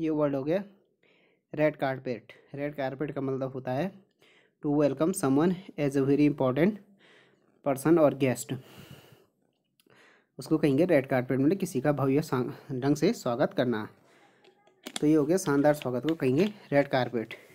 ये वर्ड हो गया रेड कारपेट रेड कारपेट का मतलब होता है to welcome someone as a very important person और गेस्ट उसको कहेंगे रेड कारपेट मतलब किसी का भव्य ढंग से स्वागत करना तो ये हो गया शानदार स्वागत को कहेंगे रेड कारपेट